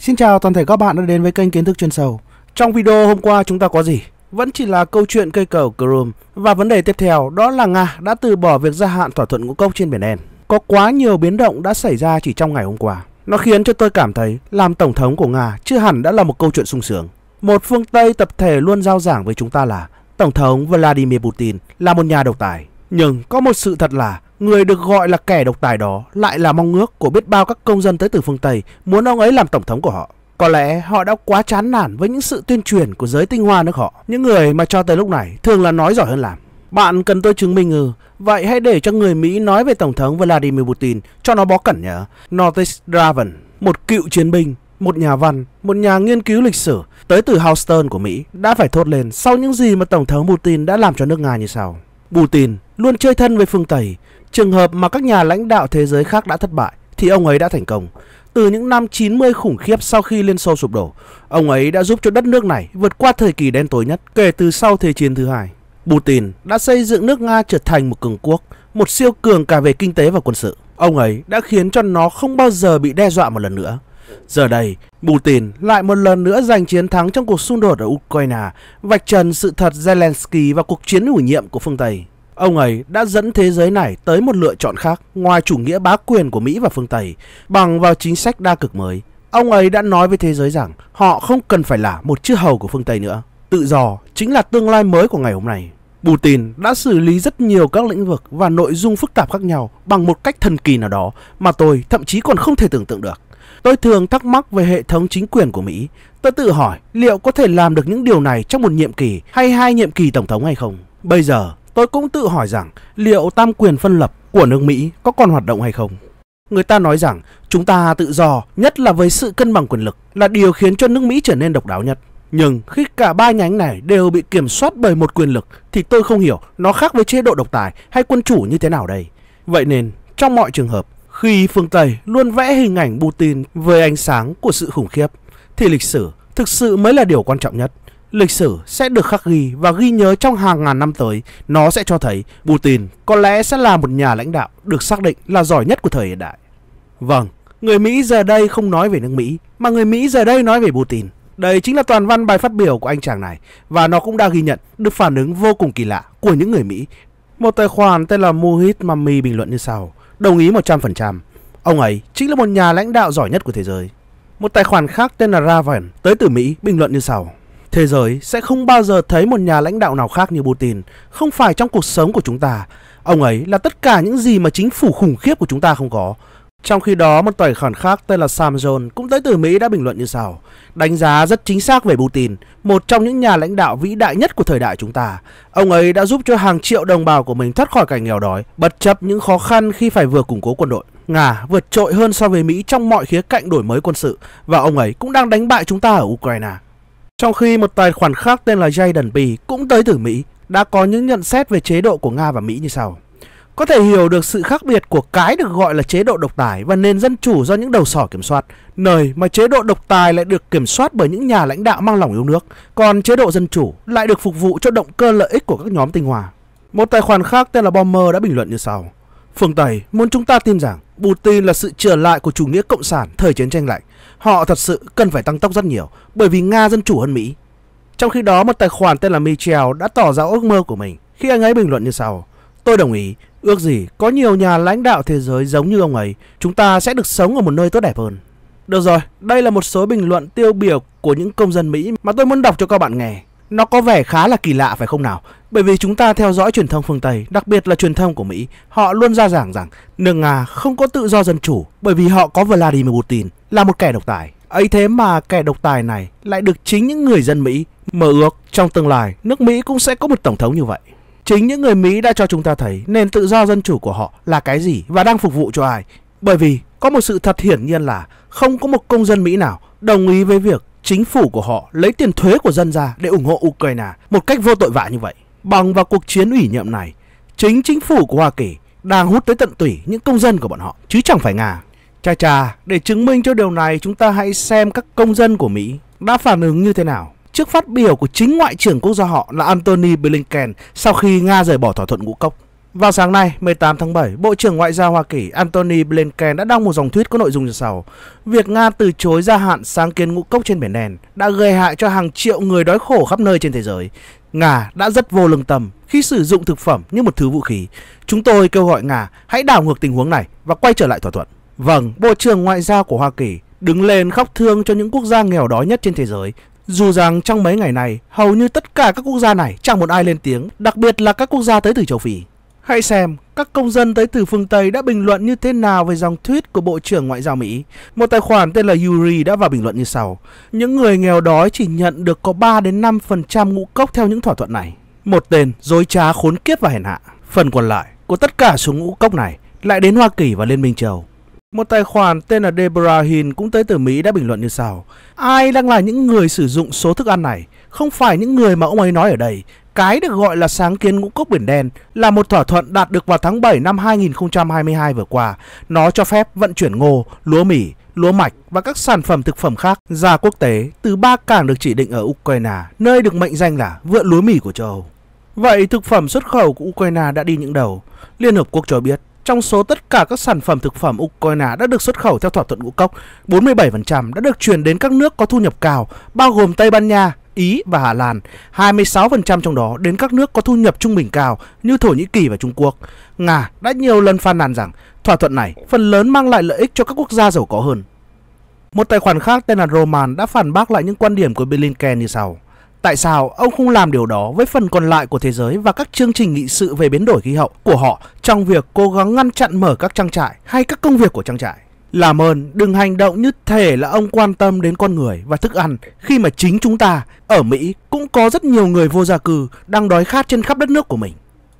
Xin chào toàn thể các bạn đã đến với kênh Kiến thức chuyên sâu. Trong video hôm qua chúng ta có gì? Vẫn chỉ là câu chuyện cây cầu Crimea và vấn đề tiếp theo đó là Nga đã từ bỏ việc gia hạn thỏa thuận ngũ cốc trên biển đen. Có quá nhiều biến động đã xảy ra chỉ trong ngày hôm qua. Nó khiến cho tôi cảm thấy làm tổng thống của Nga chưa hẳn đã là một câu chuyện sung sướng. Một phương Tây tập thể luôn giao giảng với chúng ta là tổng thống Vladimir Putin là một nhà độc tài. Nhưng có một sự thật là Người được gọi là kẻ độc tài đó lại là mong ước của biết bao các công dân tới từ phương Tây muốn ông ấy làm tổng thống của họ. Có lẽ họ đã quá chán nản với những sự tuyên truyền của giới tinh hoa nước họ. Những người mà cho tới lúc này thường là nói giỏi hơn làm. Bạn cần tôi chứng minh ư? Ừ. Vậy hãy để cho người Mỹ nói về Tổng thống Vladimir Putin cho nó bó cẩn nhé. Nortis Draven, một cựu chiến binh, một nhà văn, một nhà nghiên cứu lịch sử tới từ Houston của Mỹ đã phải thốt lên sau những gì mà Tổng thống Putin đã làm cho nước Nga như sau. Putin luôn chơi thân với phương Tây, Trường hợp mà các nhà lãnh đạo thế giới khác đã thất bại thì ông ấy đã thành công. Từ những năm 90 khủng khiếp sau khi Liên Xô sụp đổ, ông ấy đã giúp cho đất nước này vượt qua thời kỳ đen tối nhất kể từ sau Thế chiến thứ hai. Putin đã xây dựng nước Nga trở thành một cường quốc, một siêu cường cả về kinh tế và quân sự. Ông ấy đã khiến cho nó không bao giờ bị đe dọa một lần nữa. Giờ đây, Putin lại một lần nữa giành chiến thắng trong cuộc xung đột ở Ukraine, vạch trần sự thật Zelensky và cuộc chiến ủy nhiệm của phương Tây. Ông ấy đã dẫn thế giới này tới một lựa chọn khác ngoài chủ nghĩa bá quyền của Mỹ và phương Tây bằng vào chính sách đa cực mới. Ông ấy đã nói với thế giới rằng họ không cần phải là một chư hầu của phương Tây nữa. Tự do chính là tương lai mới của ngày hôm nay. Putin đã xử lý rất nhiều các lĩnh vực và nội dung phức tạp khác nhau bằng một cách thần kỳ nào đó mà tôi thậm chí còn không thể tưởng tượng được. Tôi thường thắc mắc về hệ thống chính quyền của Mỹ. Tôi tự hỏi liệu có thể làm được những điều này trong một nhiệm kỳ hay hai nhiệm kỳ tổng thống hay không. Bây giờ, Tôi cũng tự hỏi rằng liệu tam quyền phân lập của nước Mỹ có còn hoạt động hay không? Người ta nói rằng chúng ta tự do, nhất là với sự cân bằng quyền lực, là điều khiến cho nước Mỹ trở nên độc đáo nhất. Nhưng khi cả ba nhánh này đều bị kiểm soát bởi một quyền lực thì tôi không hiểu nó khác với chế độ độc tài hay quân chủ như thế nào đây. Vậy nên, trong mọi trường hợp, khi phương Tây luôn vẽ hình ảnh Putin với ánh sáng của sự khủng khiếp, thì lịch sử thực sự mới là điều quan trọng nhất lịch sử sẽ được khắc ghi và ghi nhớ trong hàng ngàn năm tới. Nó sẽ cho thấy Putin có lẽ sẽ là một nhà lãnh đạo được xác định là giỏi nhất của thời hiện đại. Vâng, người Mỹ giờ đây không nói về nước Mỹ, mà người Mỹ giờ đây nói về Putin. Đây chính là toàn văn bài phát biểu của anh chàng này và nó cũng đã ghi nhận được phản ứng vô cùng kỳ lạ của những người Mỹ. Một tài khoản tên là Mohit Mami bình luận như sau, đồng ý 100%. Ông ấy chính là một nhà lãnh đạo giỏi nhất của thế giới. Một tài khoản khác tên là Raven tới từ Mỹ bình luận như sau. Thế giới sẽ không bao giờ thấy một nhà lãnh đạo nào khác như Putin, không phải trong cuộc sống của chúng ta. Ông ấy là tất cả những gì mà chính phủ khủng khiếp của chúng ta không có. Trong khi đó, một tài khoản khác tên là Sam Jones cũng tới từ Mỹ đã bình luận như sau. Đánh giá rất chính xác về Putin, một trong những nhà lãnh đạo vĩ đại nhất của thời đại chúng ta. Ông ấy đã giúp cho hàng triệu đồng bào của mình thoát khỏi cảnh nghèo đói, bất chấp những khó khăn khi phải vừa củng cố quân đội. Nga vượt trội hơn so với Mỹ trong mọi khía cạnh đổi mới quân sự và ông ấy cũng đang đánh bại chúng ta ở Ukraine. Trong khi một tài khoản khác tên là Jayden Bee cũng tới từ Mỹ đã có những nhận xét về chế độ của Nga và Mỹ như sau. Có thể hiểu được sự khác biệt của cái được gọi là chế độ độc tài và nền dân chủ do những đầu sỏ kiểm soát, nơi mà chế độ độc tài lại được kiểm soát bởi những nhà lãnh đạo mang lòng yêu nước, còn chế độ dân chủ lại được phục vụ cho động cơ lợi ích của các nhóm tinh hoa. Một tài khoản khác tên là Bomber đã bình luận như sau. Phương Tây muốn chúng ta tin rằng Putin là sự trở lại của chủ nghĩa cộng sản thời chiến tranh lạnh Họ thật sự cần phải tăng tốc rất nhiều bởi vì Nga dân chủ hơn Mỹ. Trong khi đó một tài khoản tên là Michel đã tỏ ra ước mơ của mình khi anh ấy bình luận như sau. Tôi đồng ý, ước gì có nhiều nhà lãnh đạo thế giới giống như ông ấy, chúng ta sẽ được sống ở một nơi tốt đẹp hơn. Được rồi, đây là một số bình luận tiêu biểu của những công dân Mỹ mà tôi muốn đọc cho các bạn nghe. Nó có vẻ khá là kỳ lạ phải không nào? Bởi vì chúng ta theo dõi truyền thông phương Tây, đặc biệt là truyền thông của Mỹ, họ luôn ra giảng rằng nước Nga không có tự do dân chủ bởi vì họ có Vladimir Putin là một kẻ độc tài. ấy thế mà kẻ độc tài này lại được chính những người dân Mỹ mơ ước trong tương lai nước Mỹ cũng sẽ có một tổng thống như vậy. Chính những người Mỹ đã cho chúng ta thấy nền tự do dân chủ của họ là cái gì và đang phục vụ cho ai. Bởi vì có một sự thật hiển nhiên là không có một công dân Mỹ nào đồng ý với việc chính phủ của họ lấy tiền thuế của dân ra để ủng hộ Ukraine một cách vô tội vạ như vậy. Bằng vào cuộc chiến ủy nhiệm này, chính chính phủ của Hoa Kỳ đang hút tới tận tủy những công dân của bọn họ, chứ chẳng phải Nga. Chà chà, để chứng minh cho điều này chúng ta hãy xem các công dân của Mỹ đã phản ứng như thế nào trước phát biểu của chính ngoại trưởng quốc gia họ là Antony Blinken sau khi Nga rời bỏ thỏa thuận ngũ cốc. Vào sáng nay, 18 tháng 7, Bộ trưởng Ngoại giao Hoa Kỳ Antony Blinken đã đăng một dòng tweet có nội dung như sau. Việc Nga từ chối gia hạn sáng kiến ngũ cốc trên biển đen đã gây hại cho hàng triệu người đói khổ khắp nơi trên thế giới. Nga đã rất vô lương tâm khi sử dụng thực phẩm như một thứ vũ khí. Chúng tôi kêu gọi Nga hãy đảo ngược tình huống này và quay trở lại thỏa thuận. Vâng, Bộ trưởng Ngoại giao của Hoa Kỳ đứng lên khóc thương cho những quốc gia nghèo đói nhất trên thế giới. Dù rằng trong mấy ngày này, hầu như tất cả các quốc gia này chẳng một ai lên tiếng, đặc biệt là các quốc gia tới từ châu Phi. Hãy xem các công dân tới từ phương Tây đã bình luận như thế nào về dòng tweet của Bộ trưởng Ngoại giao Mỹ. Một tài khoản tên là Yuri đã vào bình luận như sau. Những người nghèo đói chỉ nhận được có 3 đến 5% ngũ cốc theo những thỏa thuận này. Một tên dối trá khốn kiếp và hèn hạ. Phần còn lại của tất cả số ngũ cốc này lại đến Hoa Kỳ và Liên minh châu. Một tài khoản tên là Debrahin cũng tới từ Mỹ đã bình luận như sau. Ai đang là những người sử dụng số thức ăn này? Không phải những người mà ông ấy nói ở đây. Cái được gọi là sáng kiến ngũ cốc biển đen là một thỏa thuận đạt được vào tháng 7 năm 2022 vừa qua. Nó cho phép vận chuyển ngô, lúa mì, lúa mạch và các sản phẩm thực phẩm khác ra quốc tế từ ba cảng được chỉ định ở Ukraine, nơi được mệnh danh là vựa lúa mì của châu Âu. Vậy thực phẩm xuất khẩu của Ukraine đã đi những đầu? Liên Hợp Quốc cho biết trong số tất cả các sản phẩm thực phẩm Ukraine đã được xuất khẩu theo thỏa thuận ngũ cốc, 47% đã được chuyển đến các nước có thu nhập cao, bao gồm Tây Ban Nha, Ý và Hà Lan, 26% trong đó đến các nước có thu nhập trung bình cao như Thổ Nhĩ Kỳ và Trung Quốc. Nga đã nhiều lần phàn nàn rằng thỏa thuận này phần lớn mang lại lợi ích cho các quốc gia giàu có hơn. Một tài khoản khác tên là Roman đã phản bác lại những quan điểm của Blinken như sau. Tại sao ông không làm điều đó với phần còn lại của thế giới và các chương trình nghị sự về biến đổi khí hậu của họ trong việc cố gắng ngăn chặn mở các trang trại hay các công việc của trang trại? Làm ơn đừng hành động như thể là ông quan tâm đến con người và thức ăn khi mà chính chúng ta ở Mỹ cũng có rất nhiều người vô gia cư đang đói khát trên khắp đất nước của mình.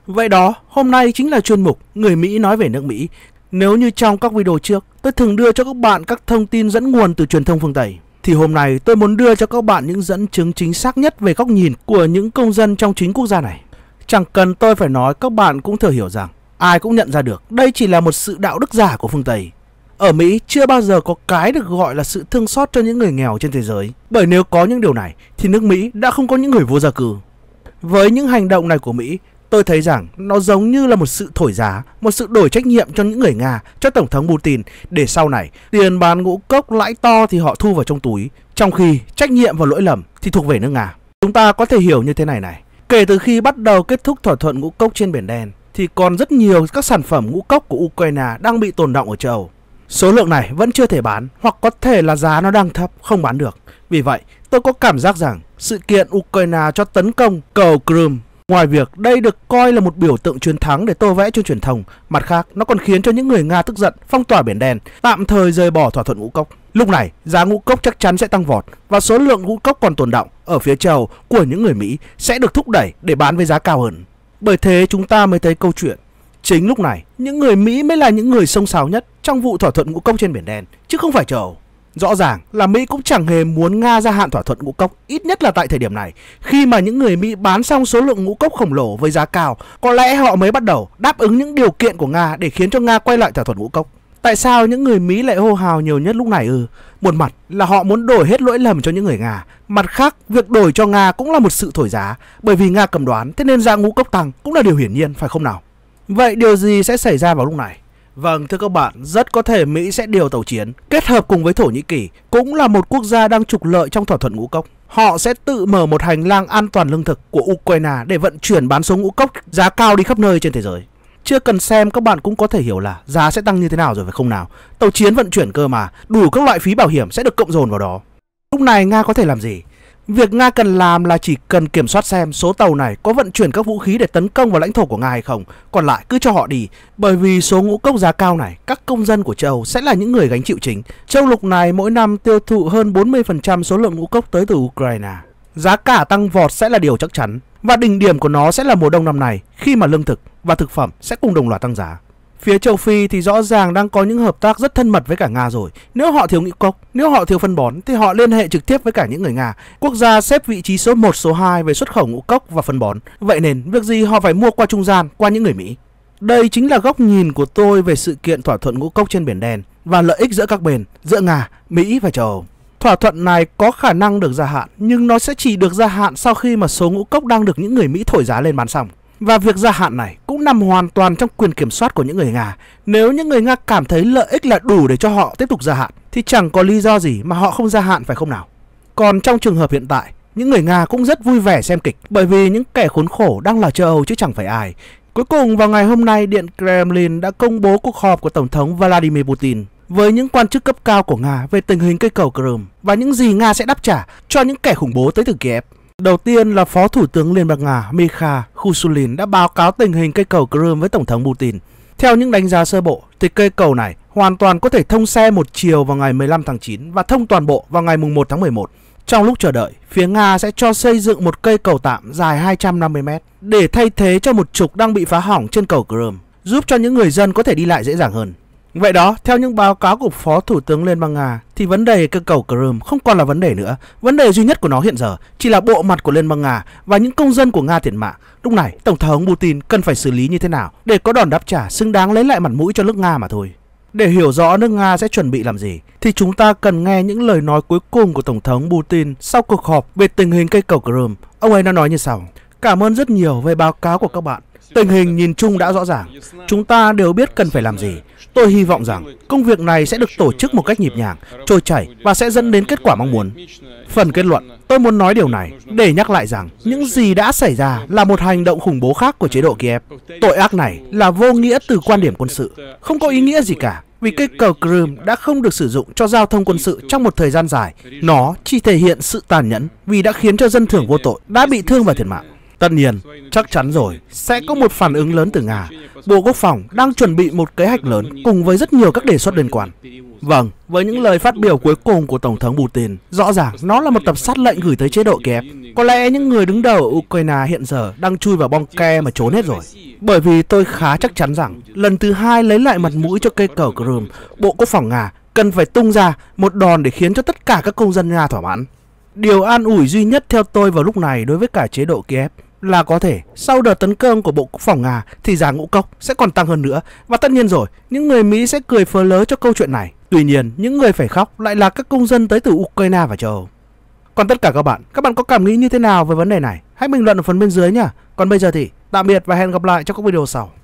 Vậy đó, hôm nay chính là chuyên mục Người Mỹ nói về nước Mỹ. Nếu như trong các video trước, tôi thường đưa cho các bạn các thông tin dẫn nguồn từ truyền thông phương Tây thì hôm nay tôi muốn đưa cho các bạn những dẫn chứng chính xác nhất về góc nhìn của những công dân trong chính quốc gia này. Chẳng cần tôi phải nói các bạn cũng thừa hiểu rằng ai cũng nhận ra được đây chỉ là một sự đạo đức giả của phương Tây. Ở Mỹ chưa bao giờ có cái được gọi là sự thương xót cho những người nghèo trên thế giới. Bởi nếu có những điều này thì nước Mỹ đã không có những người vô gia cư. Với những hành động này của Mỹ Tôi thấy rằng nó giống như là một sự thổi giá, một sự đổi trách nhiệm cho những người Nga, cho Tổng thống Putin để sau này tiền bán ngũ cốc lãi to thì họ thu vào trong túi, trong khi trách nhiệm và lỗi lầm thì thuộc về nước Nga. Chúng ta có thể hiểu như thế này này. Kể từ khi bắt đầu kết thúc thỏa thuận ngũ cốc trên Biển Đen thì còn rất nhiều các sản phẩm ngũ cốc của Ukraine đang bị tồn động ở châu Âu. Số lượng này vẫn chưa thể bán hoặc có thể là giá nó đang thấp, không bán được. Vì vậy, tôi có cảm giác rằng sự kiện Ukraine cho tấn công cầu Crimea Ngoài việc đây được coi là một biểu tượng chiến thắng để tô vẽ cho truyền thông, mặt khác nó còn khiến cho những người Nga tức giận phong tỏa biển đen, tạm thời rời bỏ thỏa thuận ngũ cốc. Lúc này, giá ngũ cốc chắc chắn sẽ tăng vọt và số lượng ngũ cốc còn tồn động ở phía châu của những người Mỹ sẽ được thúc đẩy để bán với giá cao hơn. Bởi thế chúng ta mới thấy câu chuyện Chính lúc này, những người Mỹ mới là những người sông sáo nhất trong vụ thỏa thuận ngũ cốc trên biển đen, chứ không phải châu Âu. Rõ ràng là Mỹ cũng chẳng hề muốn Nga gia hạn thỏa thuận ngũ cốc, ít nhất là tại thời điểm này. Khi mà những người Mỹ bán xong số lượng ngũ cốc khổng lồ với giá cao, có lẽ họ mới bắt đầu đáp ứng những điều kiện của Nga để khiến cho Nga quay lại thỏa thuận ngũ cốc. Tại sao những người Mỹ lại hô hào nhiều nhất lúc này ư? Ừ, một mặt là họ muốn đổi hết lỗi lầm cho những người Nga. Mặt khác, việc đổi cho Nga cũng là một sự thổi giá, bởi vì Nga cầm đoán, thế nên giá ngũ cốc tăng cũng là điều hiển nhiên, phải không nào? Vậy điều gì sẽ xảy ra vào lúc này? Vâng, thưa các bạn, rất có thể Mỹ sẽ điều tàu chiến kết hợp cùng với Thổ Nhĩ Kỳ, cũng là một quốc gia đang trục lợi trong thỏa thuận ngũ cốc. Họ sẽ tự mở một hành lang an toàn lương thực của Ukraine để vận chuyển bán số ngũ cốc giá cao đi khắp nơi trên thế giới. Chưa cần xem các bạn cũng có thể hiểu là giá sẽ tăng như thế nào rồi phải không nào? Tàu chiến vận chuyển cơ mà, đủ các loại phí bảo hiểm sẽ được cộng dồn vào đó. Lúc này Nga có thể làm gì? Việc Nga cần làm là chỉ cần kiểm soát xem số tàu này có vận chuyển các vũ khí để tấn công vào lãnh thổ của Nga hay không, còn lại cứ cho họ đi, bởi vì số ngũ cốc giá cao này, các công dân của châu sẽ là những người gánh chịu chính. Châu lục này mỗi năm tiêu thụ hơn 40% số lượng ngũ cốc tới từ Ukraine. Giá cả tăng vọt sẽ là điều chắc chắn, và đỉnh điểm của nó sẽ là mùa đông năm này khi mà lương thực và thực phẩm sẽ cùng đồng loạt tăng giá. Phía châu Phi thì rõ ràng đang có những hợp tác rất thân mật với cả Nga rồi. Nếu họ thiếu ngũ cốc, nếu họ thiếu phân bón thì họ liên hệ trực tiếp với cả những người Nga. Quốc gia xếp vị trí số 1, số 2 về xuất khẩu ngũ cốc và phân bón. Vậy nên việc gì họ phải mua qua trung gian, qua những người Mỹ? Đây chính là góc nhìn của tôi về sự kiện thỏa thuận ngũ cốc trên biển đen và lợi ích giữa các bên, giữa Nga, Mỹ và châu Âu. Thỏa thuận này có khả năng được gia hạn, nhưng nó sẽ chỉ được gia hạn sau khi mà số ngũ cốc đang được những người Mỹ thổi giá lên bán xong. Và việc gia hạn này cũng nằm hoàn toàn trong quyền kiểm soát của những người Nga. Nếu những người Nga cảm thấy lợi ích là đủ để cho họ tiếp tục gia hạn, thì chẳng có lý do gì mà họ không gia hạn phải không nào? Còn trong trường hợp hiện tại, những người Nga cũng rất vui vẻ xem kịch bởi vì những kẻ khốn khổ đang là châu Âu chứ chẳng phải ai. Cuối cùng vào ngày hôm nay, Điện Kremlin đã công bố cuộc họp của Tổng thống Vladimir Putin với những quan chức cấp cao của Nga về tình hình cây cầu Crimea và những gì Nga sẽ đáp trả cho những kẻ khủng bố tới từ Kiev. Đầu tiên là Phó Thủ tướng Liên bang Nga Mikha Khusulin đã báo cáo tình hình cây cầu Crimea với Tổng thống Putin. Theo những đánh giá sơ bộ, thì cây cầu này hoàn toàn có thể thông xe một chiều vào ngày 15 tháng 9 và thông toàn bộ vào ngày 1 tháng 11. Trong lúc chờ đợi, phía Nga sẽ cho xây dựng một cây cầu tạm dài 250 m để thay thế cho một trục đang bị phá hỏng trên cầu Crimea, giúp cho những người dân có thể đi lại dễ dàng hơn. Vậy đó, theo những báo cáo của Phó Thủ tướng Liên bang Nga, thì vấn đề cơ cầu Crimea không còn là vấn đề nữa. Vấn đề duy nhất của nó hiện giờ chỉ là bộ mặt của Liên bang Nga và những công dân của Nga thiệt mạng. Lúc này, Tổng thống Putin cần phải xử lý như thế nào để có đòn đáp trả xứng đáng lấy lại mặt mũi cho nước Nga mà thôi. Để hiểu rõ nước Nga sẽ chuẩn bị làm gì, thì chúng ta cần nghe những lời nói cuối cùng của Tổng thống Putin sau cuộc họp về tình hình cây cầu Crimea. Ông ấy đã nói như sau. Cảm ơn rất nhiều về báo cáo của các bạn. Tình hình nhìn chung đã rõ ràng. Chúng ta đều biết cần phải làm gì. Tôi hy vọng rằng công việc này sẽ được tổ chức một cách nhịp nhàng, trôi chảy và sẽ dẫn đến kết quả mong muốn. Phần kết luận, tôi muốn nói điều này để nhắc lại rằng những gì đã xảy ra là một hành động khủng bố khác của chế độ Kiev. Tội ác này là vô nghĩa từ quan điểm quân sự, không có ý nghĩa gì cả vì cây cầu Crimea đã không được sử dụng cho giao thông quân sự trong một thời gian dài. Nó chỉ thể hiện sự tàn nhẫn vì đã khiến cho dân thường vô tội đã bị thương và thiệt mạng. Tất nhiên, chắc chắn rồi, sẽ có một phản ứng lớn từ Nga. Bộ Quốc phòng đang chuẩn bị một kế hoạch lớn cùng với rất nhiều các đề xuất liên quan. Vâng, với những lời phát biểu cuối cùng của Tổng thống Putin, rõ ràng nó là một tập sát lệnh gửi tới chế độ kép. Có lẽ những người đứng đầu ở Ukraine hiện giờ đang chui vào bong ke mà trốn hết rồi. Bởi vì tôi khá chắc chắn rằng, lần thứ hai lấy lại mặt mũi cho cây cầu Crimea, Bộ Quốc phòng Nga cần phải tung ra một đòn để khiến cho tất cả các công dân Nga thỏa mãn. Điều an ủi duy nhất theo tôi vào lúc này đối với cả chế độ Kiev là có thể sau đợt tấn công của Bộ Quốc phòng Nga thì giá ngũ cốc sẽ còn tăng hơn nữa. Và tất nhiên rồi, những người Mỹ sẽ cười phớ lớ cho câu chuyện này. Tuy nhiên, những người phải khóc lại là các công dân tới từ Ukraine và châu Âu. Còn tất cả các bạn, các bạn có cảm nghĩ như thế nào về vấn đề này? Hãy bình luận ở phần bên dưới nhé. Còn bây giờ thì tạm biệt và hẹn gặp lại trong các video sau.